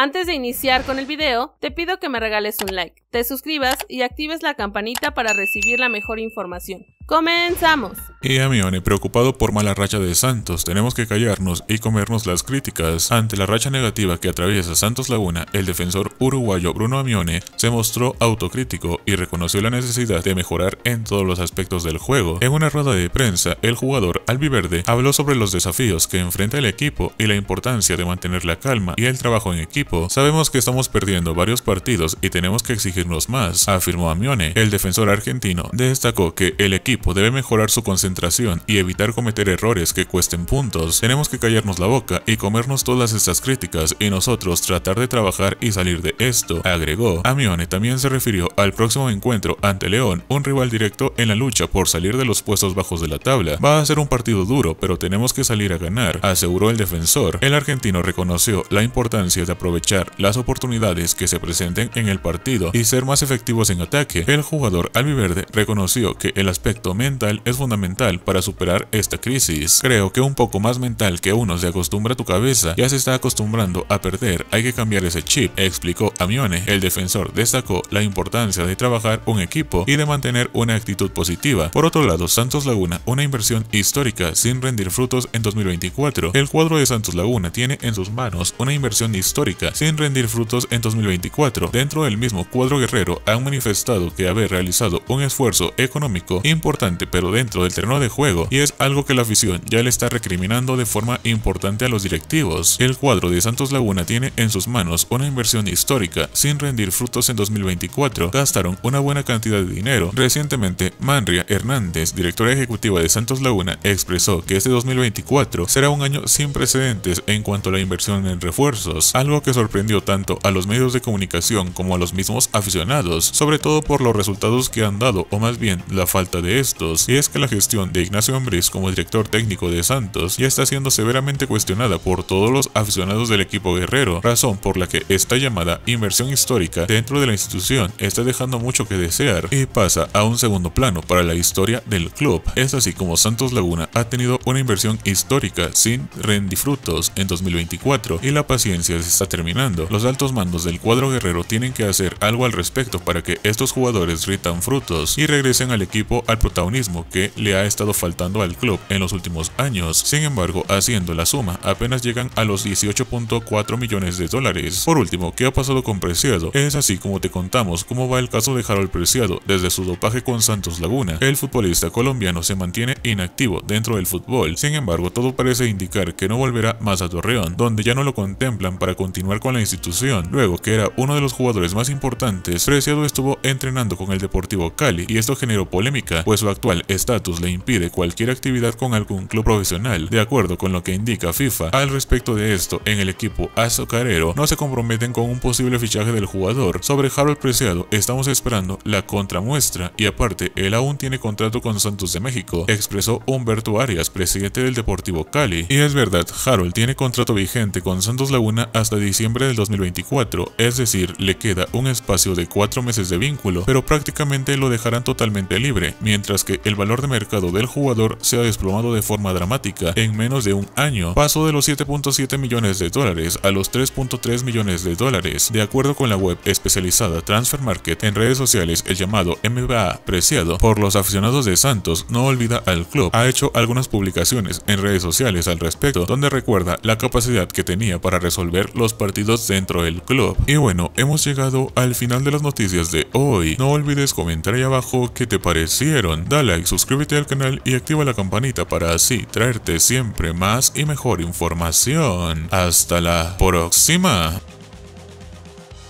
Antes de iniciar con el video, te pido que me regales un like, te suscribas y actives la campanita para recibir la mejor información. ¡Comenzamos! Y Amione, preocupado por mala racha de Santos, tenemos que callarnos y comernos las críticas ante la racha negativa que atraviesa Santos Laguna. El defensor uruguayo Bruno Amione se mostró autocrítico y reconoció la necesidad de mejorar en todos los aspectos del juego. En una rueda de prensa, el jugador albiverde habló sobre los desafíos que enfrenta el equipo y la importancia de mantener la calma y el trabajo en equipo. Sabemos que estamos perdiendo varios partidos y tenemos que exigirnos más, afirmó Amione. El defensor argentino destacó que el equipo debe mejorar su concentración y evitar cometer errores que cuesten puntos. Tenemos que callarnos la boca y comernos todas estas críticas y nosotros tratar de trabajar y salir de esto, agregó, Amione también se refirió al próximo encuentro ante León, un rival directo en la lucha por salir de los puestos bajos de la tabla. Va a ser un partido duro, pero tenemos que salir a ganar, aseguró el defensor. El argentino reconoció la importancia de aprovechar las oportunidades que se presenten en el partido y ser más efectivos en ataque. El jugador albiverde reconoció que el aspecto mental es fundamental para superar esta crisis. Creo que un poco más mental que uno se acostumbra a tu cabeza, ya se está acostumbrando a perder, hay que cambiar ese chip, explicó Amione, el defensor, destacó la importancia de trabajar un equipo y de mantener una actitud positiva. Por otro lado, Santos Laguna, una inversión histórica sin rendir frutos en 2024. El cuadro de Santos Laguna tiene en sus manos una inversión histórica sin rendir frutos en 2024. Dentro del mismo cuadro guerrero han manifestado que haber realizado un esfuerzo económico importante pero dentro del terreno de juego y es algo que la afición ya le está recriminando de forma importante a los directivos. El cuadro de Santos Laguna tiene en sus manos una inversión histórica histórica, sin rendir frutos en 2024, gastaron una buena cantidad de dinero. Recientemente, Manria Hernández, directora ejecutiva de Santos Laguna, expresó que este 2024 será un año sin precedentes en cuanto a la inversión en refuerzos, algo que sorprendió tanto a los medios de comunicación como a los mismos aficionados, sobre todo por los resultados que han dado, o más bien la falta de estos, y es que la gestión de Ignacio Ambriz como director técnico de Santos ya está siendo severamente cuestionada por todos los aficionados del equipo guerrero, razón por la que esta llamada inversión histórica dentro de la institución está dejando mucho que desear y pasa a un segundo plano para la historia del club. Es así como Santos Laguna ha tenido una inversión histórica sin rendifrutos en 2024 y la paciencia se está terminando. Los altos mandos del cuadro guerrero tienen que hacer algo al respecto para que estos jugadores ritan frutos y regresen al equipo al protagonismo que le ha estado faltando al club en los últimos años. Sin embargo, haciendo la suma, apenas llegan a los 18.4 millones de dólares. Por último, ¿qué ha pasado? solo con Preciado, es así como te contamos cómo va el caso de Harold Preciado desde su dopaje con Santos Laguna. El futbolista colombiano se mantiene inactivo dentro del fútbol, sin embargo todo parece indicar que no volverá más a Torreón, donde ya no lo contemplan para continuar con la institución. Luego que era uno de los jugadores más importantes, Preciado estuvo entrenando con el Deportivo Cali y esto generó polémica, pues su actual estatus le impide cualquier actividad con algún club profesional. De acuerdo con lo que indica FIFA al respecto de esto, en el equipo azucarero no se comprometen con un posible posible fichaje del jugador. Sobre Harold Preciado, estamos esperando la contramuestra y aparte, él aún tiene contrato con Santos de México, expresó Humberto Arias, presidente del Deportivo Cali. Y es verdad, Harold tiene contrato vigente con Santos Laguna hasta diciembre del 2024, es decir, le queda un espacio de cuatro meses de vínculo, pero prácticamente lo dejarán totalmente libre, mientras que el valor de mercado del jugador se ha desplomado de forma dramática en menos de un año, pasó de los 7.7 millones de dólares a los 3.3 millones de dólares. De acuerdo con la web especializada Transfer Market, en redes sociales el llamado MBA, preciado por los aficionados de Santos, no olvida al club. Ha hecho algunas publicaciones en redes sociales al respecto, donde recuerda la capacidad que tenía para resolver los partidos dentro del club. Y bueno, hemos llegado al final de las noticias de hoy. No olvides comentar ahí abajo qué te parecieron. Da like, suscríbete al canal y activa la campanita para así traerte siempre más y mejor información. Hasta la próxima.